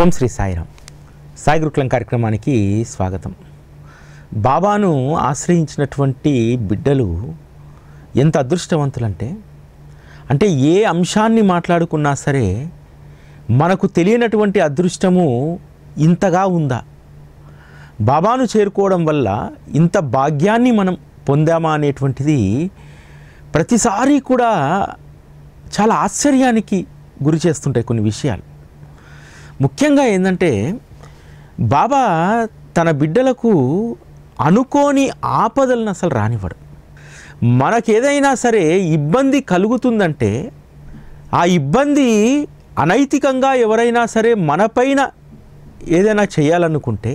ఓం శ్రీ సాయిరామ్ సాయి గురుకులం కార్యక్రమానికి స్వాగతం బాబాను ఆశ్రయించినటువంటి బిడ్డలు ఎంత అదృష్టవంతులంటే అంటే ఏ అంశాన్ని మాట్లాడుకున్నా సరే మనకు తెలియనటువంటి అదృష్టము ఇంతగా ఉందా బాబాను చేరుకోవడం వల్ల ఇంత భాగ్యాన్ని మనం పొందామా అనేటువంటిది ప్రతిసారి కూడా చాలా ఆశ్చర్యానికి గురి చేస్తుంటాయి కొన్ని విషయాలు ముఖ్యంగా ఏంటంటే బాబా తన బిడ్డలకు అనుకోని ఆపదలను అసలు రానివ్వడు మనకేదైనా సరే ఇబ్బంది కలుగుతుందంటే ఆ ఇబ్బంది అనైతికంగా ఎవరైనా సరే మనపైన ఏదైనా చేయాలనుకుంటే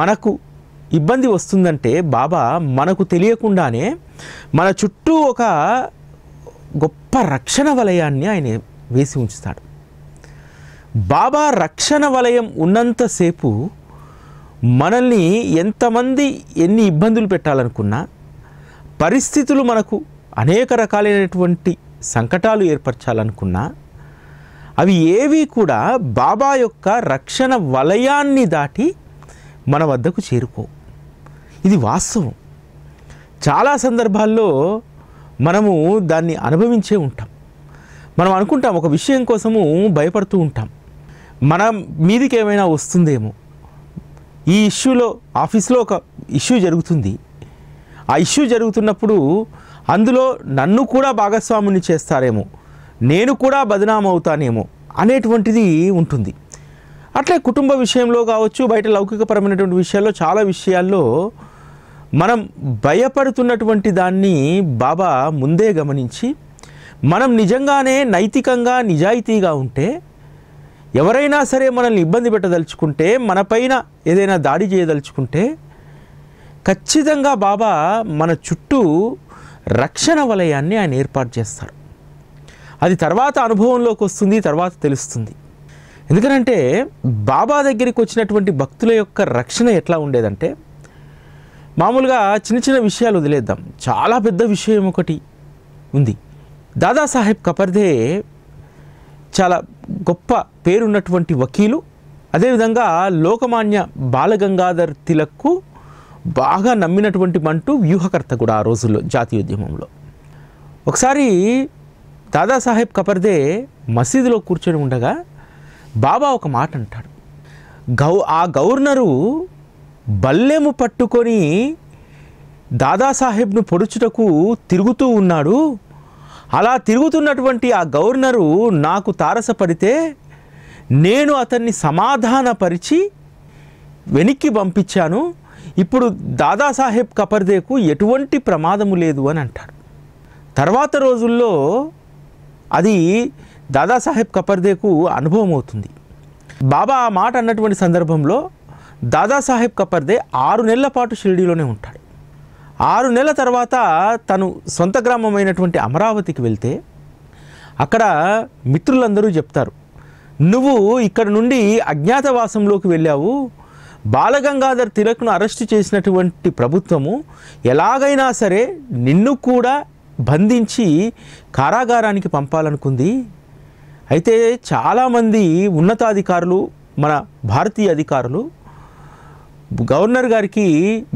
మనకు ఇబ్బంది వస్తుందంటే బాబా మనకు తెలియకుండానే మన చుట్టూ ఒక గొప్ప రక్షణ వలయాన్ని ఆయన వేసి ఉంచుతాడు బాబా రక్షణ వలయం ఉన్నంతసేపు మనల్ని ఎంతమంది ఎన్ని ఇబ్బందులు పెట్టాలనుకున్నా పరిస్థితులు మనకు అనేక రకాలైనటువంటి సంకటాలు ఏర్పరచాలనుకున్నా అవి ఏవి కూడా బాబా యొక్క రక్షణ వలయాన్ని దాటి మన వద్దకు చేరుకో ఇది వాస్తవం చాలా సందర్భాల్లో మనము దాన్ని అనుభవించే ఉంటాం మనం అనుకుంటాం ఒక విషయం కోసము భయపడుతూ ఉంటాం మన మీదికి ఏమైనా వస్తుందేమో ఈ ఇష్యూలో ఆఫీస్లో ఒక ఇష్యూ జరుగుతుంది ఆ ఇష్యూ జరుగుతున్నప్పుడు అందులో నన్ను కూడా భాగస్వాముని చేస్తారేమో నేను కూడా బదనాం అవుతానేమో అనేటువంటిది ఉంటుంది అట్లే కుటుంబ విషయంలో కావచ్చు బయట లౌకికపరమైనటువంటి విషయాల్లో చాలా విషయాల్లో మనం భయపడుతున్నటువంటి దాన్ని బాబా ముందే గమనించి మనం నిజంగానే నైతికంగా నిజాయితీగా ఉంటే ఎవరైనా సరే మనల్ని ఇబ్బంది పెట్టదలుచుకుంటే మనపైన ఏదైనా దాడి చేయదలుచుకుంటే ఖచ్చితంగా బాబా మన చుట్టూ రక్షణ వలయాన్ని ఆయన ఏర్పాటు చేస్తారు అది తర్వాత అనుభవంలోకి వస్తుంది తర్వాత తెలుస్తుంది ఎందుకనంటే బాబా దగ్గరికి వచ్చినటువంటి భక్తుల యొక్క రక్షణ ఎట్లా ఉండేదంటే మామూలుగా చిన్న చిన్న విషయాలు వదిలేద్దాం చాలా పెద్ద విషయం ఒకటి ఉంది దాదాసాహెబ్ కపర్దే చాలా గొప్ప పేరున్నటువంటి వకీలు అదేవిధంగా లోకమాన్య బాలగంగాధర్ తిలక్కు బాగా నమ్మినటువంటి మంటూ వ్యూహకర్త కూడా ఆ రోజుల్లో జాతీయోద్యమంలో ఒకసారి దాదాసాహెబ్ కపర్దే మసీదులో కూర్చొని ఉండగా బాబా ఒక మాట అంటాడు గౌ ఆ గవర్నరు బల్లెము పట్టుకొని దాదాసాహెబ్ను పొడుచుటకు తిరుగుతూ ఉన్నాడు అలా తిరుగుతున్నటువంటి ఆ గవర్నరు నాకు తారసపడితే నేను అతన్ని సమాధానపరిచి వెనక్కి పంపించాను ఇప్పుడు దాదాసాహెబ్ కపర్దేకు ఎటువంటి ప్రమాదము లేదు అని అంటారు తర్వాత రోజుల్లో అది దాదాసాహెబ్ కపర్దేకు అనుభవం అవుతుంది బాబా ఆ మాట అన్నటువంటి సందర్భంలో దాదాసాహెబ్ కపర్దే ఆరు నెలల పాటు షిరిడీలోనే ఉంటాడు ఆరు నెలల తర్వాత తను సొంత గ్రామమైనటువంటి అమరావతికి వెళ్తే అక్కడ మిత్రులందరూ చెప్తారు నువ్వు ఇక్కడ నుండి అజ్ఞాతవాసంలోకి వెళ్ళావు బాలగంగాధర్ తిలక్ను అరెస్టు చేసినటువంటి ప్రభుత్వము ఎలాగైనా సరే నిన్ను కూడా బంధించి కారాగారానికి పంపాలనుకుంది అయితే చాలామంది ఉన్నతాధికారులు మన భారతీయ అధికారులు గవర్నర్ గారికి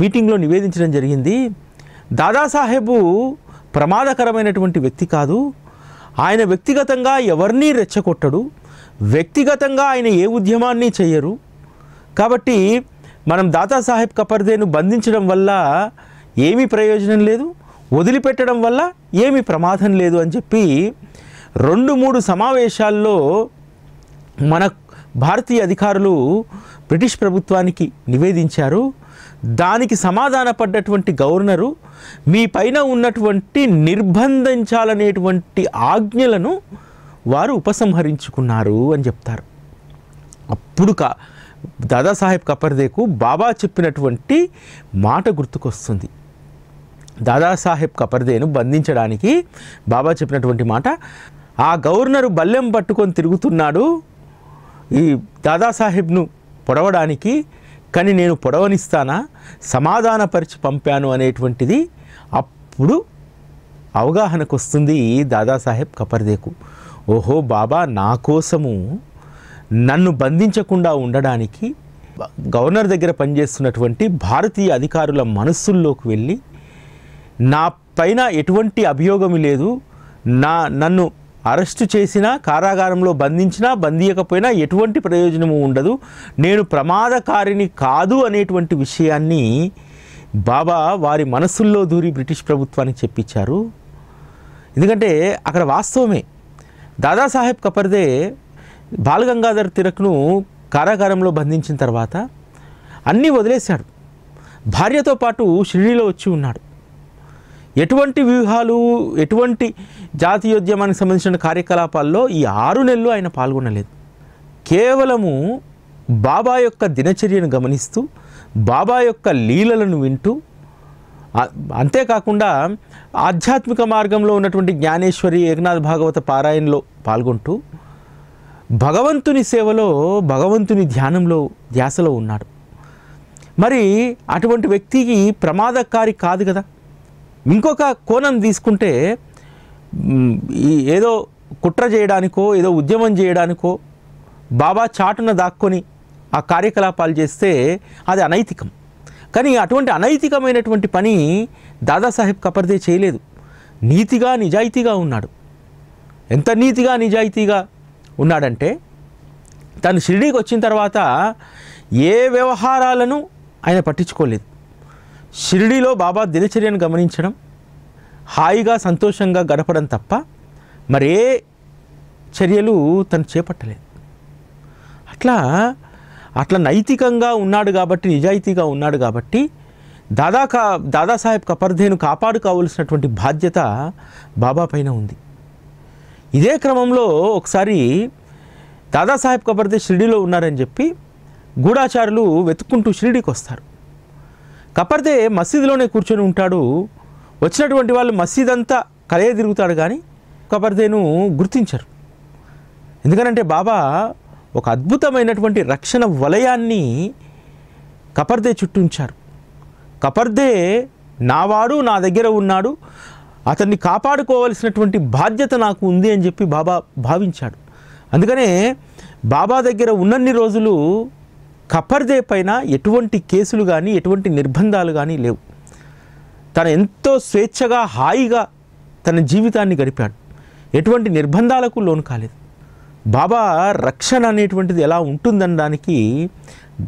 మీటింగ్లో నివేదించడం జరిగింది దాదాసాహెబు ప్రమాదకరమైనటువంటి వ్యక్తి కాదు ఆయన వ్యక్తిగతంగా ఎవరినీ రెచ్చగొట్టడు వ్యక్తిగతంగా ఆయన ఏ ఉద్యమాన్ని చేయరు కాబట్టి మనం దాదాసాహెబ్ కపర్దేను బంధించడం వల్ల ఏమీ ప్రయోజనం లేదు వదిలిపెట్టడం వల్ల ఏమీ ప్రమాదం లేదు అని చెప్పి రెండు మూడు సమావేశాల్లో మన భారతీయ అధికారులు బ్రిటిష్ ప్రభుత్వానికి నివేదించారు దానికి సమాధానపడ్డటువంటి గవర్నరు మీ పైన ఉన్నటువంటి నిర్బంధించాలనేటువంటి ఆజ్ఞలను వారు ఉపసంహరించుకున్నారు అని చెప్తారు అప్పుడు కా దాదాసాహెబ్ కపర్దేకు బాబా చెప్పినటువంటి మాట గుర్తుకొస్తుంది దాదాసాహెబ్ కపర్దేను బంధించడానికి బాబా చెప్పినటువంటి మాట ఆ గవర్నరు బల్లెం పట్టుకొని తిరుగుతున్నాడు ఈ దాదాసాహెబ్ను పొడవడానికి కానీ నేను పొడవనిస్తానా సమాధానపరిచి పంపాను అనేటువంటిది అప్పుడు అవగాహనకు వస్తుంది దాదాసాహెబ్ కపర్దేకు ఓహో బాబా నా కోసము నన్ను బంధించకుండా ఉండడానికి గవర్నర్ దగ్గర పనిచేస్తున్నటువంటి భారతీయ అధికారుల మనస్సుల్లోకి వెళ్ళి నా పైన ఎటువంటి అభియోగం లేదు నా నన్ను అరెస్టు చేసినా కారాగారంలో బంధించినా బంధియకపోయినా ఎటువంటి ప్రయోజనము ఉండదు నేను ప్రమాదకారిని కాదు అనేటువంటి విషయాన్ని బాబా వారి మనసుల్లో దూరి బ్రిటిష్ ప్రభుత్వానికి చెప్పించారు ఎందుకంటే అక్కడ వాస్తవమే దాదాసాహెబ్ కపర్దే బాలగంగాధర్ తిరక్ను కారాగారంలో బంధించిన తర్వాత అన్నీ వదిలేశాడు భార్యతో పాటు షిరిడీలో వచ్చి ఉన్నాడు ఎటువంటి వ్యూహాలు ఎటువంటి జాతీయోద్యమానికి సంబంధించిన కార్యకలాపాల్లో ఈ ఆరు నెలలు ఆయన పాల్గొనలేదు కేవలము బాబా యొక్క దినచర్యను గమనిస్తూ బాబా యొక్క లీలలను వింటూ అంతేకాకుండా ఆధ్యాత్మిక మార్గంలో ఉన్నటువంటి జ్ఞానేశ్వరి ఏకనాథ్ భాగవత పారాయణలో పాల్గొంటూ భగవంతుని సేవలో భగవంతుని ధ్యానంలో ధ్యాసలో ఉన్నాడు మరి అటువంటి వ్యక్తికి ప్రమాదకారి కాదు కదా ఇంకొక కోణం తీసుకుంటే ఈ ఏదో కుట్ర చేయడానికో ఏదో ఉద్యమం చేయడానికో బాబా చాటున దాక్కొని ఆ కార్యకలాపాలు చేస్తే అది అనైతికం కానీ అటువంటి అనైతికమైనటువంటి పని దాదాసాహెబ్ కపర్దే చేయలేదు నీతిగా నిజాయితీగా ఉన్నాడు ఎంత నీతిగా నిజాయితీగా ఉన్నాడంటే తను షిరిడీకి వచ్చిన తర్వాత ఏ వ్యవహారాలను ఆయన పట్టించుకోలేదు షిరిడీలో బాబా దినచర్యను గమనించడం హాయిగా సంతోషంగా గడపడం తప్ప మరే చర్యలు తను చేపట్టలేదు అట్లా అట్లా నైతికంగా ఉన్నాడు కాబట్టి నిజాయితీగా ఉన్నాడు కాబట్టి దాదా కా దాదాసాహెబ్ కపర్ధేను కాపాడుకోవలసినటువంటి బాధ్యత బాబా పైన ఉంది ఇదే క్రమంలో ఒకసారి దాదాసాహెబ్ కపర్దే షిరిడిలో ఉన్నారని చెప్పి గూఢాచారులు వెతుక్కుంటూ షిరిడికి వస్తారు కపర్దే మసీదులోనే కూర్చొని ఉంటాడు వచ్చినటువంటి వాళ్ళు మసీద్ అంతా కలయే తిరుగుతాడు కానీ కపర్దేను గుర్తించరు ఎందుకనంటే బాబా ఒక అద్భుతమైనటువంటి రక్షణ వలయాన్ని కపర్దే చుట్టుంచారు కపర్దే నావాడు నా దగ్గర ఉన్నాడు అతన్ని కాపాడుకోవలసినటువంటి బాధ్యత నాకు ఉంది అని చెప్పి బాబా భావించాడు అందుకనే బాబా దగ్గర ఉన్నన్ని రోజులు కపర్దే పైన ఎటువంటి కేసులు కానీ ఎటువంటి నిర్బంధాలు కానీ లేవు తను ఎంతో స్వేచ్ఛగా హాయిగా తన జీవితాన్ని గడిపాడు ఎటువంటి నిర్బంధాలకు లోను కాలేదు బాబా రక్షణ అనేటువంటిది ఎలా ఉంటుందనడానికి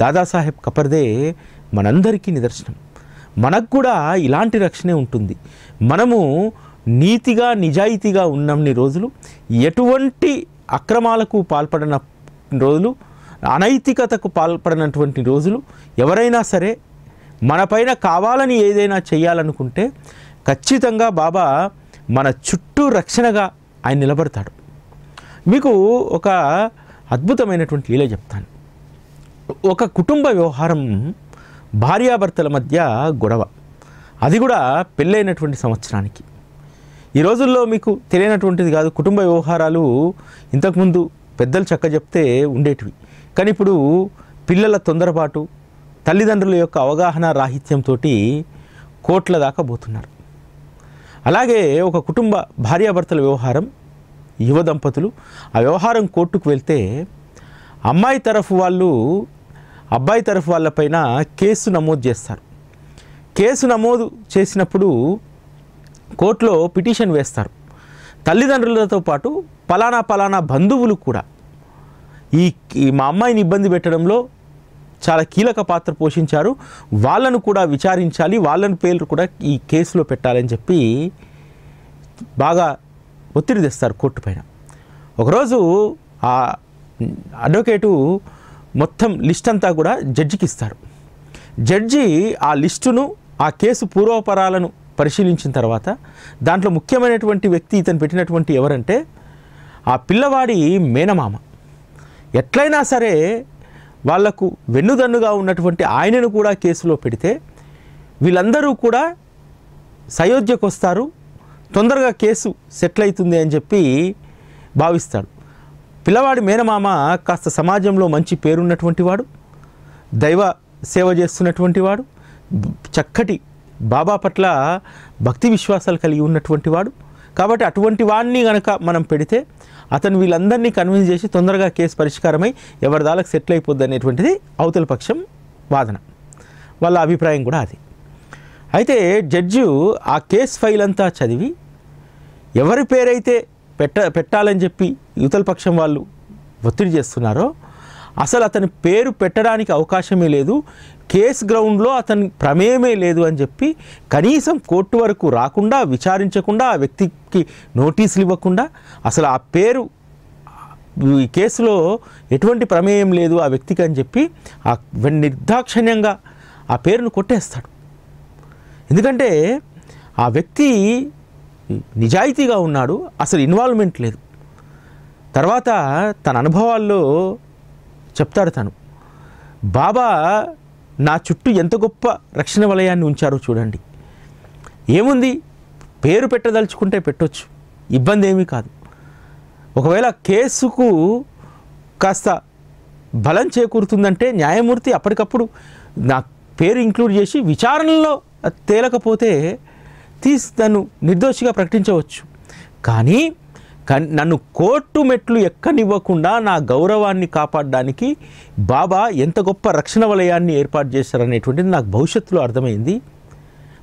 దాదాసాహెబ్ కపర్దే మనందరికీ నిదర్శనం మనకు కూడా ఇలాంటి రక్షణే ఉంటుంది మనము నీతిగా నిజాయితీగా ఉన్నన్ని రోజులు ఎటువంటి అక్రమాలకు పాల్పడిన రోజులు అనైతికతకు పాల్పడినటువంటి రోజులు ఎవరైనా సరే మనపైన కావాలని ఏదైనా చేయాలనుకుంటే ఖచ్చితంగా బాబా మన చుట్టూ రక్షణగా ఆయన నిలబడతాడు మీకు ఒక అద్భుతమైనటువంటి లీల చెప్తాను ఒక కుటుంబ వ్యవహారం భార్యాభర్తల మధ్య గొడవ అది కూడా పెళ్ళైనటువంటి సంవత్సరానికి ఈ రోజుల్లో మీకు తెలియనటువంటిది కాదు కుటుంబ వ్యవహారాలు ఇంతకుముందు పెద్దలు చక్క చెప్తే ఉండేటివి కానీ ఇప్పుడు పిల్లల తొందరపాటు తల్లిదండ్రుల యొక్క అవగాహన రాహిత్యంతో కోట్ల దాకా పోతున్నారు అలాగే ఒక కుటుంబ భార్యాభర్తల వ్యవహారం యువ దంపతులు ఆ వ్యవహారం కోర్టుకు వెళ్తే అమ్మాయి తరఫు వాళ్ళు అబ్బాయి తరఫు వాళ్ళపైన కేసు నమోదు చేస్తారు కేసు నమోదు చేసినప్పుడు కోర్టులో పిటిషన్ వేస్తారు తల్లిదండ్రులతో పాటు పలానా పలానా బంధువులు కూడా ఈ మా అమ్మాయిని ఇబ్బంది పెట్టడంలో చాలా కీలక పాత్ర పోషించారు వాళ్ళను కూడా విచారించాలి వాళ్ళని పేర్లు కూడా ఈ కేసులో పెట్టాలని చెప్పి బాగా ఒత్తిడి తెస్తారు కోర్టు పైన ఒకరోజు ఆ అడ్వకేటు మొత్తం లిస్ట్ అంతా కూడా జడ్జికి ఇస్తారు జడ్జి ఆ లిస్టును ఆ కేసు పూర్వపరాలను పరిశీలించిన తర్వాత దాంట్లో ముఖ్యమైనటువంటి వ్యక్తి ఇతను పెట్టినటువంటి ఎవరంటే ఆ పిల్లవాడి మేనమామ ఎట్లయినా సరే వాళ్లకు వెన్నుదన్నుగా ఉన్నటువంటి ఆయనను కూడా కేసులో పెడితే వీళ్ళందరూ కూడా సయోధ్యకు వస్తారు తొందరగా కేసు సెటిల్ అవుతుంది అని చెప్పి భావిస్తాడు పిల్లవాడి మేనమామ కాస్త సమాజంలో మంచి పేరున్నటువంటి వాడు దైవ సేవ చేస్తున్నటువంటి వాడు చక్కటి బాబా పట్ల భక్తి విశ్వాసాలు కలిగి ఉన్నటువంటి వాడు కాబట్టి అటువంటి వాడిని కనుక మనం పెడితే అతను వీళ్ళందరినీ కన్విన్స్ చేసి తొందరగా కేసు పరిష్కారమై ఎవరి సెటిల్ అయిపోద్ది అనేటువంటిది అవతల పక్షం వాదన వాళ్ళ అభిప్రాయం కూడా అది అయితే జడ్జు ఆ కేసు ఫైల్ అంతా చదివి ఎవరి పేరైతే పెట్ట పెట్టాలని చెప్పి యువతల పక్షం వాళ్ళు ఒత్తిడి చేస్తున్నారో అసలు అతని పేరు పెట్టడానికి అవకాశమే లేదు కేస్ గ్రౌండ్లో అతని ప్రమేయమే లేదు అని చెప్పి కనీసం కోర్టు వరకు రాకుండా విచారించకుండా ఆ వ్యక్తికి నోటీసులు ఇవ్వకుండా అసలు ఆ పేరు ఈ కేసులో ఎటువంటి ప్రమేయం లేదు ఆ వ్యక్తికి అని చెప్పి ఆ నిర్దాక్షిణ్యంగా ఆ పేరును కొట్టేస్తాడు ఎందుకంటే ఆ వ్యక్తి నిజాయితీగా ఉన్నాడు అసలు ఇన్వాల్వ్మెంట్ లేదు తర్వాత తన అనుభవాల్లో చెప్తాడు తను బాబా నా చుట్టూ ఎంత గొప్ప రక్షణ వలయాన్ని ఉంచారో చూడండి ఏముంది పేరు పెట్టదలుచుకుంటే పెట్టొచ్చు ఇబ్బంది ఏమీ కాదు ఒకవేళ కేసుకు కాస్త బలం చేకూరుతుందంటే న్యాయమూర్తి అప్పటికప్పుడు నా పేరు ఇంక్లూడ్ చేసి విచారణలో తేలకపోతే తీసి తను నిర్దోషిగా ప్రకటించవచ్చు కానీ నన్ను కోర్టు మెట్లు ఎక్కనివ్వకుండా నా గౌరవాన్ని కాపాడడానికి బాబా ఎంత గొప్ప రక్షణ వలయాన్ని ఏర్పాటు చేశారనేటువంటిది నాకు భవిష్యత్తులో అర్థమైంది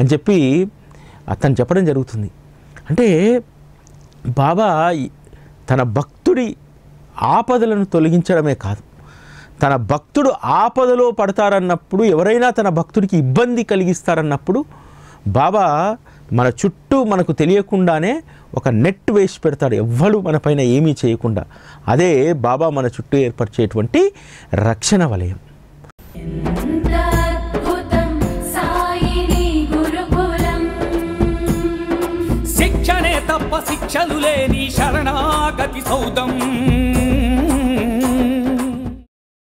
అని చెప్పి అతను చెప్పడం జరుగుతుంది అంటే బాబా తన భక్తుడి ఆపదలను తొలగించడమే కాదు తన భక్తుడు ఆపదలో పడతారన్నప్పుడు ఎవరైనా తన భక్తుడికి ఇబ్బంది కలిగిస్తారన్నప్పుడు బాబా మన చుట్టూ మనకు తెలియకుండానే ఒక నెట్ వేసి పెడతాడు ఎవ్వరు మన పైన ఏమీ చేయకుండా అదే బాబా మన చుట్టూ ఏర్పరిచేటువంటి రక్షణ వలయం శిక్షణే తప్ప శిక్షలు లేని శరణాగతి సౌదం